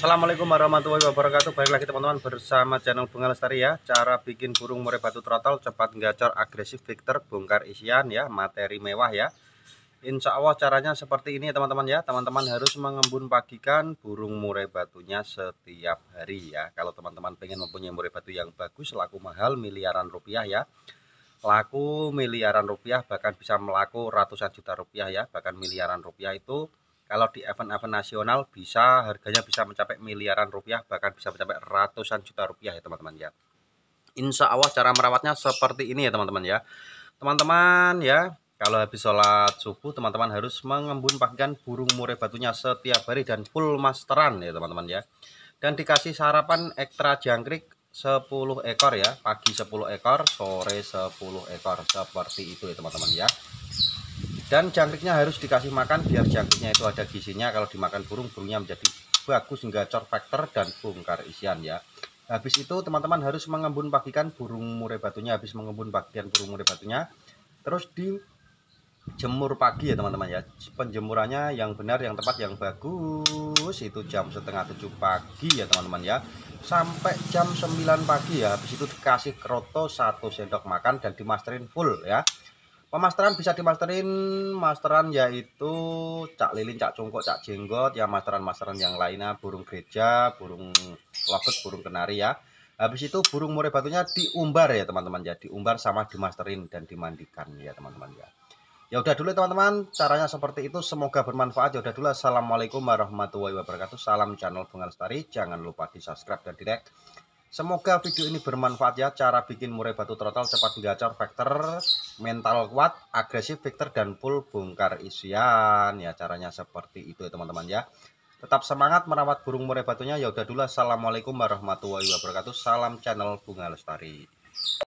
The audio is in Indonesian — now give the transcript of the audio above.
Assalamualaikum warahmatullahi wabarakatuh Baik lagi teman-teman bersama channel Bunga Lestari ya Cara bikin burung murai batu trotol cepat gacor agresif victor bongkar isian ya Materi mewah ya Insya Allah caranya seperti ini ya teman-teman ya Teman-teman harus mengembun pagikan burung murai batunya setiap hari ya Kalau teman-teman pengen mempunyai murai batu yang bagus laku mahal miliaran rupiah ya Laku miliaran rupiah bahkan bisa melaku ratusan juta rupiah ya Bahkan miliaran rupiah itu kalau di event-event nasional bisa harganya bisa mencapai miliaran rupiah bahkan bisa mencapai ratusan juta rupiah ya teman-teman ya Insya Allah cara merawatnya seperti ini ya teman-teman ya teman-teman ya kalau habis sholat subuh teman-teman harus mengembun pakaian burung murai batunya setiap hari dan full masteran ya teman-teman ya dan dikasih sarapan ekstra jangkrik 10 ekor ya pagi 10 ekor sore 10 ekor seperti itu ya teman-teman ya dan jangkriknya harus dikasih makan biar jangkriknya itu ada gizinya kalau dimakan burung burungnya menjadi bagus hingga cor factor dan bongkar isian ya habis itu teman-teman harus mengembun pagikan burung murai batunya habis mengembun bagian burung murai batunya terus dijemur pagi ya teman-teman ya penjemurannya yang benar yang tepat yang bagus itu jam setengah tujuh pagi ya teman-teman ya sampai jam 9 pagi ya habis itu dikasih kroto satu sendok makan dan dimasterin full ya pemasteran bisa dimasterin masteran yaitu cak lilin cak cungkok cak jenggot ya masteran masteran yang lainnya burung gereja burung loket burung kenari ya habis itu burung murai batunya diumbar ya teman-teman ya umbar sama dimasterin dan dimandikan ya teman-teman ya ya udah dulu teman-teman caranya seperti itu semoga bermanfaat ya udah dulu assalamualaikum warahmatullahi wabarakatuh salam channel bunga lestari jangan lupa di subscribe dan di like Semoga video ini bermanfaat ya cara bikin murai batu trotol cepat gacor vektor mental kuat agresif vektor dan full bongkar isian ya caranya seperti itu ya teman-teman ya tetap semangat merawat burung murai batunya Yaudah dulu assalamualaikum warahmatullahi wabarakatuh salam channel bunga lestari